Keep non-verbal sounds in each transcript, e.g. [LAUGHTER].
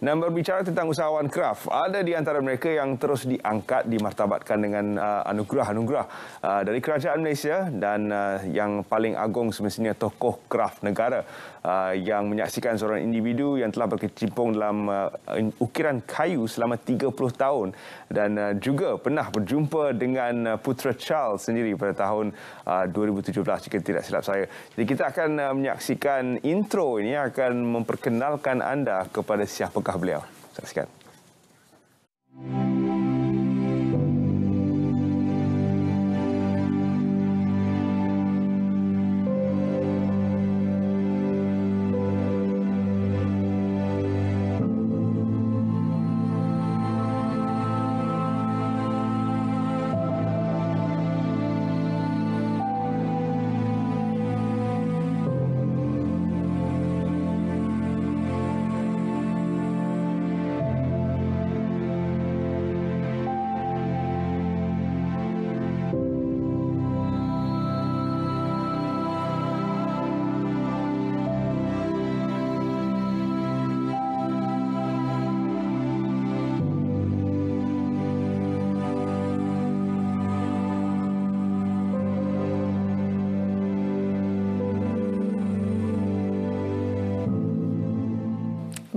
Dan berbicara tentang usahawan kraft, ada di antara mereka yang terus diangkat, dimartabatkan dengan uh, anugerah-anugerah uh, dari Kerajaan Malaysia dan uh, yang paling agung semestinya tokoh kraft negara yang menyaksikan seorang individu yang telah berkecimpung dalam ukiran kayu selama 30 tahun dan juga pernah berjumpa dengan putra Charles sendiri pada tahun 2017 jika tidak silap saya. Jadi kita akan menyaksikan intro ini akan memperkenalkan anda kepada siapa langkah beliau. Saksikan.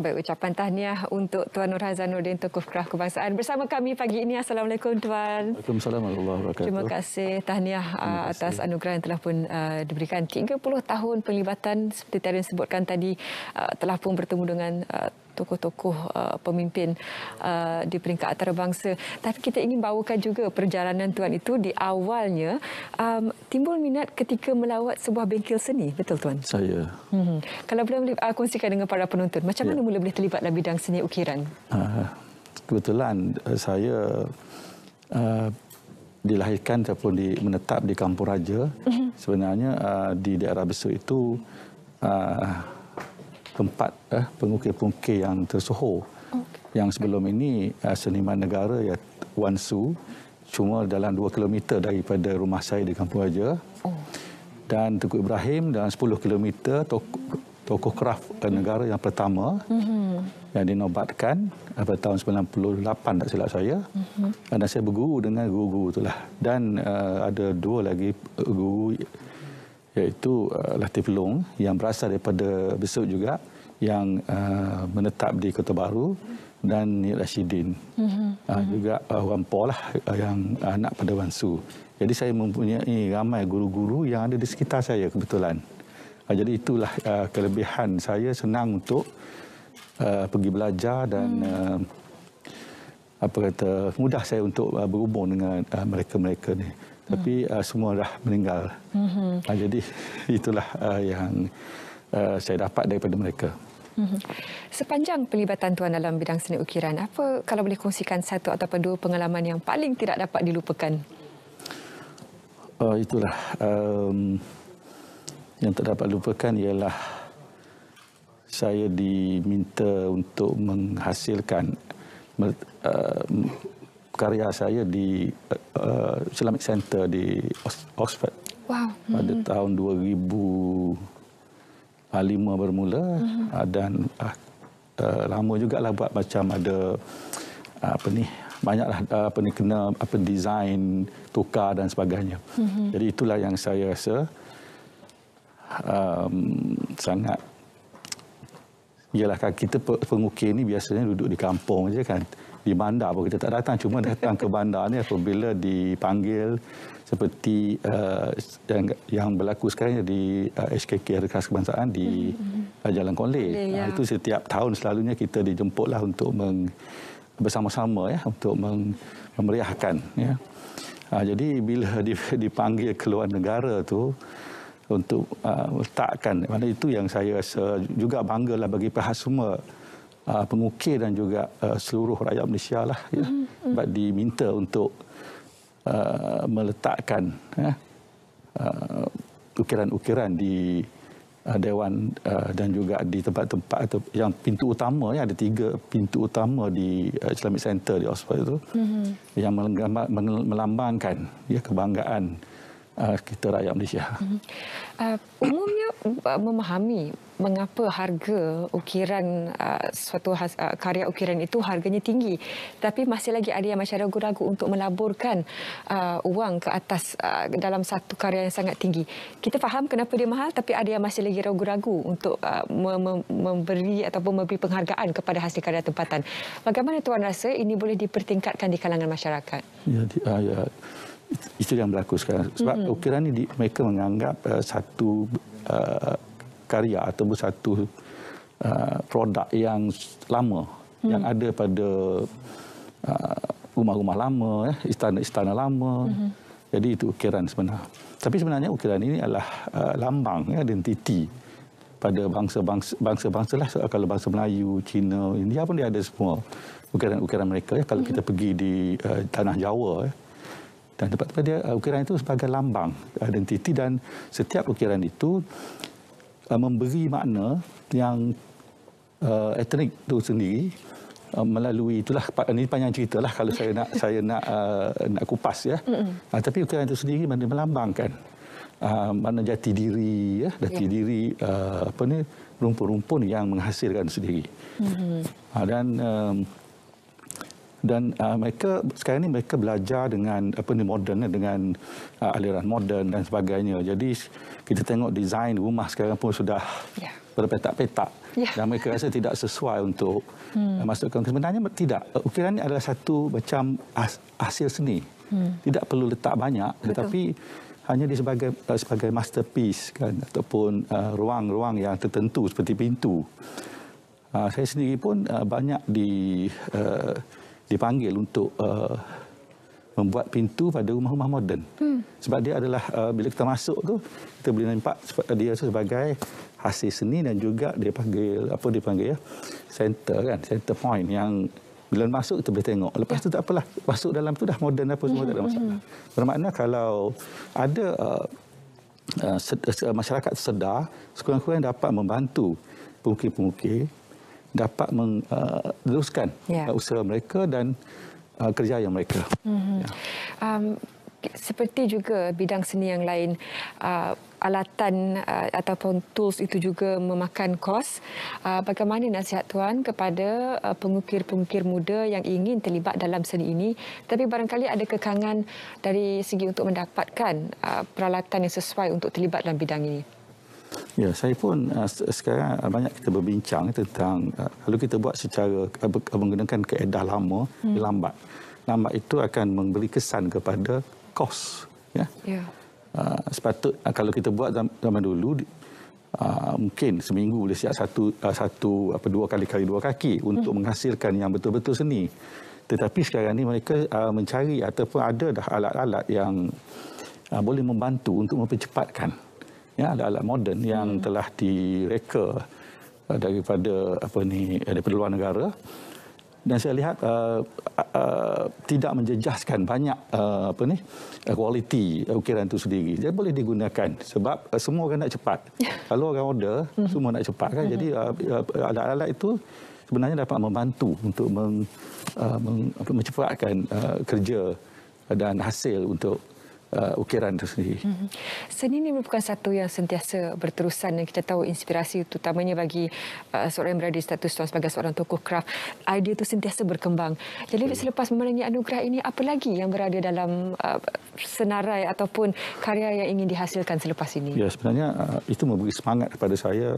Baik, ucapan tahniah untuk Tuan Nur Hazanuddin Tokoh Kerah Kebangsaan bersama kami pagi ini. Assalamualaikum Tuan. Waalaikumsalam warahmatullahi wabarakatuh. Terima kasih tahniah Terima uh, kasih. atas anugerah yang telah pun uh, diberikan. 30 tahun penglibatan seperti Tarun sebutkan tadi uh, telah pun bertemu dengan uh, tokoh-tokoh uh, pemimpin uh, di peringkat antarabangsa. Tapi kita ingin bawakan juga perjalanan Tuan itu di awalnya um, timbul minat ketika melawat sebuah bengkel seni, betul Tuan? Saya. Hmm. Kalau boleh, boleh uh, kongsikan dengan para penonton, macam mana ya. mula boleh terlibat dalam bidang seni ukiran? Ah, kebetulan saya uh, dilahirkan ataupun di, menetap di Kampung Raja. Mhm. Sebenarnya uh, di daerah besar itu uh, tempat eh, pengukir-pengukir yang tersohor. Okay. Yang sebelum ini eh, seniman negara ya Wan Su cuma dalam 2 km daripada rumah saya di Kampung Raja. Oh. Dan Tengku Ibrahim dalam 10 km toko tokoh kraf hmm. negara yang pertama mm-hmm. yang dinobatkan eh, pada tahun 98 tak silap saya mm-hmm. dan saya berguru dengan guru-guru itulah dan uh, ada dua lagi eh, guru iaitu uh, Latif Long yang berasal daripada Besut juga yang uh, menetap di Kota Baru dan Nil Rashidin mm -hmm. uh, juga uh, Wan Po lah uh, yang anak uh, pada Wan Su jadi saya mempunyai ramai guru-guru yang ada di sekitar saya kebetulan uh, jadi itulah uh, kelebihan saya senang untuk uh, pergi belajar dan mm. uh, apa kata mudah saya untuk uh, berhubung dengan uh, mereka-mereka uh, ni tapi hmm. uh, semua dah [LAUGHS] meninggal. Hmm. Uh, jadi [LAUGHS] itulah uh, yang uh, saya dapat daripada mereka. Hmm. Sepanjang pelibatan tuan dalam bidang seni ukiran, apa kalau boleh kongsikan satu atau dua pengalaman yang paling tidak dapat dilupakan? Uh, itulah um, yang tak dapat lupakan ialah saya diminta untuk menghasilkan uh, karya saya di uh, Islamic Center di Oxford. Wow. Pada hmm tahun 2005 bermula mm-hmm. dan uh, lama lah buat macam ada uh, apa ni banyaklah uh, apa ni kena apa design tukar dan sebagainya. hmm Jadi itulah yang saya rasa um, sangat ialah kan, kita pengukir ni biasanya duduk di kampung aja kan di bandar pun kita tak datang cuma datang ke bandar ni apabila dipanggil seperti uh, yang yang berlaku sekarang di uh, eh, HKK Rekas Kebangsaan di uh, Jalan Konle. Nah, itu setiap tahun selalunya kita dijemputlah untuk bersama-sama ya untuk memeriahkan ya. Uh, jadi bila [LAUGHS] dipanggil ke luar negara tu untuk uh, letakkan mana itu yang saya rasa juga banggalah bagi pihak semua uh, pengukir dan juga uh, seluruh rakyat Malaysia lah ya mm-hmm. mm-hmm. but diminta untuk uh, meletakkan uh, ukiran-ukiran di uh, dewan uh, dan juga di tempat-tempat atau yang pintu utama ya ada tiga pintu utama di uh, Islamic Centre di Oxford itu mm-hmm. yang melambangkan ya kebanggaan Ah, kita rakyat Malaysia. Mhm. Ah, umumnya ah, memahami mengapa harga ukiran suatu karya ukiran itu harganya tinggi. Tapi masih lagi ada yang masyarakat ragu-ragu untuk melaburkan wang ke atas dalam satu karya yang sangat tinggi. Kita faham kenapa dia mahal tapi ada yang masih lagi ragu-ragu untuk memberi ataupun memberi penghargaan kepada hasil karya tempatan. Bagaimana Tuan rasa ini boleh dipertingkatkan di kalangan masyarakat? Ya, ya. Uh, yeah itu yang berlaku sekarang sebab mm -hmm. ukiran ini mereka menganggap uh, satu uh, karya atau satu uh, produk yang lama mm. yang ada pada uh, rumah-rumah lama eh, istana-istana eh, lama mm -hmm. jadi itu ukiran sebenarnya. tapi sebenarnya ukiran ini adalah uh, lambang ya, identiti pada bangsa-bangsa bangsa bangsa lah kalau bangsa Melayu, Cina, India pun dia ada semua ukiran-ukiran mereka ya. kalau mm -hmm. kita pergi di uh, tanah Jawa ya, dan tempat tempat dia uh, ukiran itu sebagai lambang uh, identiti dan setiap ukiran itu uh, memberi makna yang uh, etnik itu sendiri uh, melalui itulah ini panjang cerita lah kalau saya nak saya nak uh, nak kupas ya. Mm-hmm. Uh, tapi ukiran itu sendiri mana melambangkan uh, mana jati diri ya jati yeah. diri uh, apa ni rumpun-rumpun yang menghasilkan sendiri. Mm-hmm. Uh, dan um, dan uh, mereka sekarang ni mereka belajar dengan apa ni moden eh, dengan uh, aliran moden dan sebagainya. Jadi kita tengok desain rumah sekarang pun sudah yeah. berpetak-petak yeah. dan mereka rasa tidak sesuai untuk hmm. Uh, masukkan. Sebenarnya tidak. Ukiran ini adalah satu macam hasil seni. Hmm. Tidak perlu letak banyak, Betul. tetapi hanya di sebagai uh, sebagai masterpiece kan ataupun uh, ruang-ruang uh, yang tertentu seperti pintu. Uh, saya sendiri pun uh, banyak di uh, dipanggil untuk uh, membuat pintu pada rumah-rumah moden. Hmm. Sebab dia adalah uh, bila kita masuk tu kita boleh nampak uh, dia sebagai hasil seni dan juga dia panggil apa dia panggil ya center kan center point yang bila masuk kita boleh tengok. Lepas tu ya. tak apalah. Masuk dalam tu dah moden apa semua mhm, tak ada masalah. Mhm. Bermakna kalau ada uh, uh, uh, masyarakat sedar sekurang-kurangnya dapat membantu pemukim-pemukim dapat meneruskan uh, yeah. Uh, usaha mereka dan uh, kerja yang mereka. Mm-hmm. Yeah. Um, seperti juga bidang seni yang lain, uh, alatan uh, ataupun tools itu juga memakan kos. Uh, bagaimana nasihat Tuan kepada uh, pengukir-pengukir muda yang ingin terlibat dalam seni ini, tapi barangkali ada kekangan dari segi untuk mendapatkan uh, peralatan yang sesuai untuk terlibat dalam bidang ini? Ya, saya pun uh, sekarang uh, banyak kita berbincang tentang uh, kalau kita buat secara uh, menggunakan keedah lama, hmm. lambat. Lambat itu akan memberi kesan kepada kos. Ya. Yeah. Uh, sepatut uh, kalau kita buat zaman, zaman dulu, uh, mungkin seminggu boleh siap satu, uh, satu apa, dua kali-kali dua kaki untuk hmm. menghasilkan yang betul-betul seni. Tetapi sekarang ni mereka uh, mencari ataupun ada dah alat-alat yang uh, boleh membantu untuk mempercepatkan ya ada alat moden yang hmm. telah direka uh, daripada apa ni eh, daripada luar negara dan saya lihat uh, uh, uh tidak menjejaskan banyak uh, apa ni uh, kualiti ukiran itu sendiri jadi boleh digunakan sebab uh, semua orang nak cepat [LAUGHS] kalau orang order hmm. semua nak cepat kan jadi hmm. uh, alat-alat itu sebenarnya dapat membantu untuk meng, uh, meng, mencepatkan uh, kerja dan hasil untuk uh, ukiran itu sendiri. Mhm. Seni ini bukan satu yang sentiasa berterusan dan kita tahu inspirasi terutamanya bagi uh, seorang yang berada di status tuan sebagai seorang tokoh kraft, idea itu sentiasa berkembang. Jadi okay. selepas memenangi anugerah ini, apa lagi yang berada dalam uh, senarai ataupun karya yang ingin dihasilkan selepas ini? Ya, sebenarnya uh, itu memberi semangat kepada saya.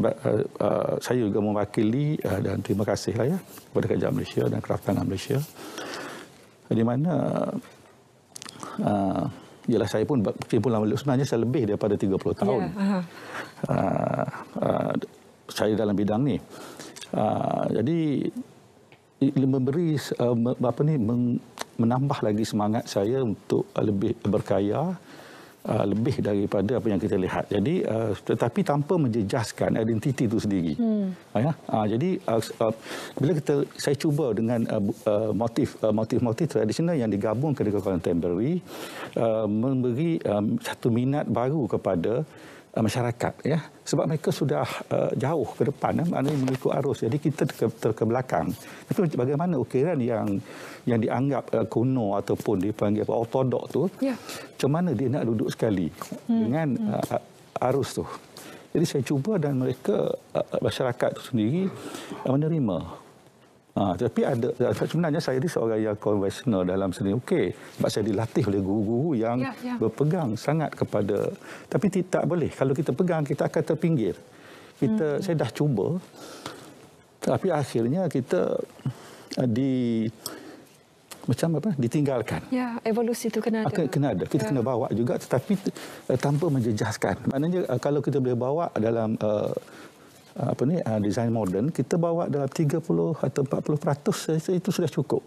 Uh, uh, saya juga mewakili uh, dan terima kasihlah ya kepada Kerajaan Malaysia dan Kraftangan Malaysia di mana Ah, ialah saya pun saya pun lama sebenarnya saya lebih daripada 30 ya, tahun. Yeah. Uh-huh. Ah, uh, uh, saya dalam bidang ni. Uh, jadi memberi uh, apa ni menambah lagi semangat saya untuk lebih berkaya uh, lebih daripada apa yang kita lihat. Jadi uh, tetapi tanpa menjejaskan identiti itu sendiri. Hmm. Uh, ya. Uh, jadi uh, uh, bila kita saya cuba dengan uh, uh, motif uh, motif-motif tradisional yang digabungkan dengan contemporary uh, memberi um, satu minat baru kepada Eh, masyarakat ya sebab mereka sudah uh, jauh ke depan ya? maknanya mengikut arus jadi kita ke ke belakang tapi bagaimana ukiran yang yang dianggap uh, kuno ataupun dipanggil apa ortodok tu ya macam mana dia nak duduk sekali hmm. dengan uh, arus tu jadi saya cuba dan mereka uh, masyarakat itu sendiri uh, menerima Ha, tapi ada sebenarnya saya ni seorang yang konvensional dalam seni. Okey, sebab saya dilatih oleh guru-guru yang ya, ya. berpegang sangat kepada tapi tidak boleh kalau kita pegang kita akan terpinggir. Kita hmm. saya dah cuba tapi akhirnya kita eh, di macam apa ditinggalkan. Ya, evolusi itu kena ada. Kena ada. Kita ya. kena bawa juga tetapi eh, tanpa menjejaskan. Maknanya eh, kalau kita boleh bawa dalam uh, Ah, apa ni uh, design modern kita bawa dalam 30 atau 40% saja itu sudah cukup.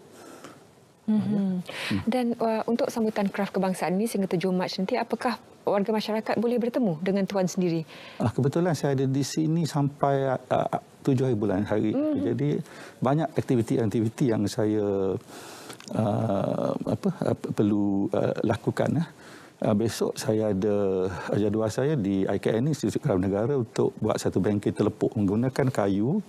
Mm-hmm. Hmm. Dan uh, untuk sambutan kraft kebangsaan ini sehingga 7 Mac nanti apakah warga masyarakat boleh bertemu dengan tuan sendiri? Uh, kebetulan saya ada di sini sampai uh, 7 hari bulan hari. Mm-hmm. Jadi banyak aktiviti-aktiviti yang saya uh, apa uh, perlu uh, lakukan Uh. Uh, besok saya ada jadual saya di IKN Institut Kerajaan Negara untuk buat satu bengkel telepuk menggunakan kayu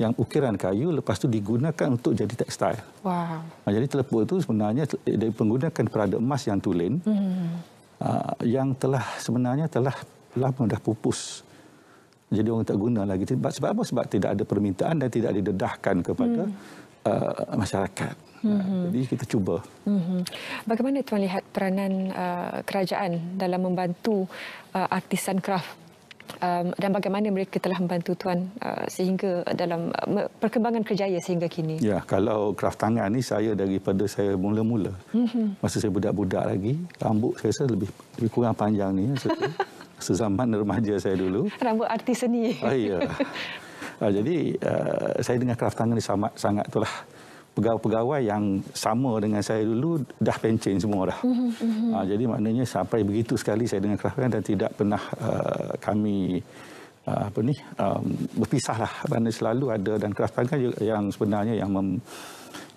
yang ukiran kayu lepas tu digunakan untuk jadi tekstil. Wow. Ah, jadi telepuk itu sebenarnya dari penggunaan perada emas yang tulen hmm. uh, yang telah sebenarnya telah lama dah pupus. Jadi orang tak guna lagi. Sebab, sebab apa? Sebab tidak ada permintaan dan tidak didedahkan kepada hmm. uh, masyarakat. Mm-hmm. Jadi kita cuba. Mm-hmm. Bagaimana tuan lihat peranan uh, kerajaan dalam membantu uh, artisan kraft um, dan bagaimana mereka telah membantu tuan uh, sehingga dalam uh, perkembangan kerjaya sehingga kini? Ya, kalau kraft tangan ini saya daripada saya mula-mula. Mm-hmm. Masa saya budak-budak lagi, rambut saya rasa lebih lebih kurang panjang ni [LAUGHS] sezaman remaja saya dulu. Rambut artis seni. Oh ya. [LAUGHS] jadi uh, saya dengan kraft tangan ini sangat sangat itulah. lah pegawai-pegawai yang sama dengan saya dulu dah pencen semua dah. Mm-hmm. jadi maknanya sampai begitu sekali saya dengan kerajaan dan tidak pernah uh, kami uh, apa ni um, berpisahlah. Mana selalu ada dan kerajaan kan yang sebenarnya yang mem-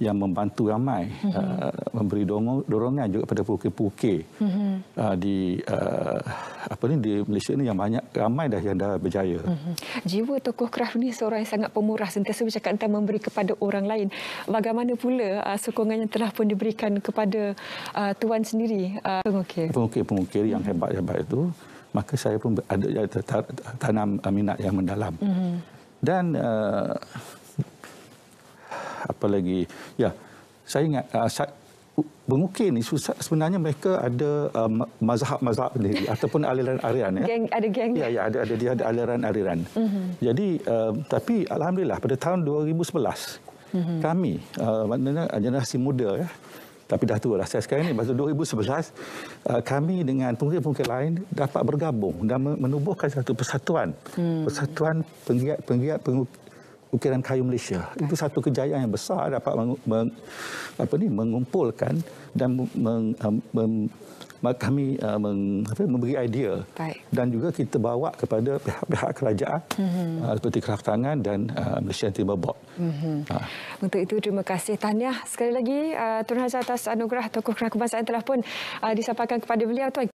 yang membantu ramai mm -hmm. uh, memberi dorongan juga pada puke-puke mm -hmm. uh, di uh, apa ni di Malaysia ni yang banyak ramai dah yang dah berjaya. Mm -hmm. Jiwa tokoh kraf ni seorang yang sangat pemurah sentiasa bercakap tentang memberi kepada orang lain. Bagaimana pula uh, sokongan yang telah pun diberikan kepada uh, tuan sendiri uh, pengukir. pengukir mm -hmm. yang mm-hmm. hebat-hebat itu maka saya pun ada tanam uh, minat yang mendalam. Mm -hmm. Dan uh, apa lagi ya saya ingat uh, saya, mengukir ni sebenarnya mereka ada um, mazhab-mazhab sendiri [LAUGHS] ataupun aliran-aliran ya. Geng, ada geng. Ya ya ada ada dia ada aliran-aliran. Mm -hmm. Jadi um, tapi alhamdulillah pada tahun 2011 mm -hmm. kami uh, maknanya generasi muda ya tapi dah tua lah saya sekarang ni masa 2011 uh, kami dengan pengukir-pengukir lain dapat bergabung dan menubuhkan satu persatuan mm. persatuan penggiat-penggiat ukiran kayu Malaysia. Okay. Itu satu kejayaan yang besar dapat meng, meng, apa ni, mengumpulkan dan meng, meng, um, meng, kami uh, meng, apa, memberi idea. Baik. Dan juga kita bawa kepada pihak-pihak kerajaan mm -hmm. seperti Kraftangan dan uh, Malaysia Timber Board. Mm -hmm. ha. Untuk itu, terima kasih. tanya sekali lagi uh, Tun Haji atas anugerah Tokoh Kerakubansaan telah pun uh, disampaikan kepada beliau. Tuan.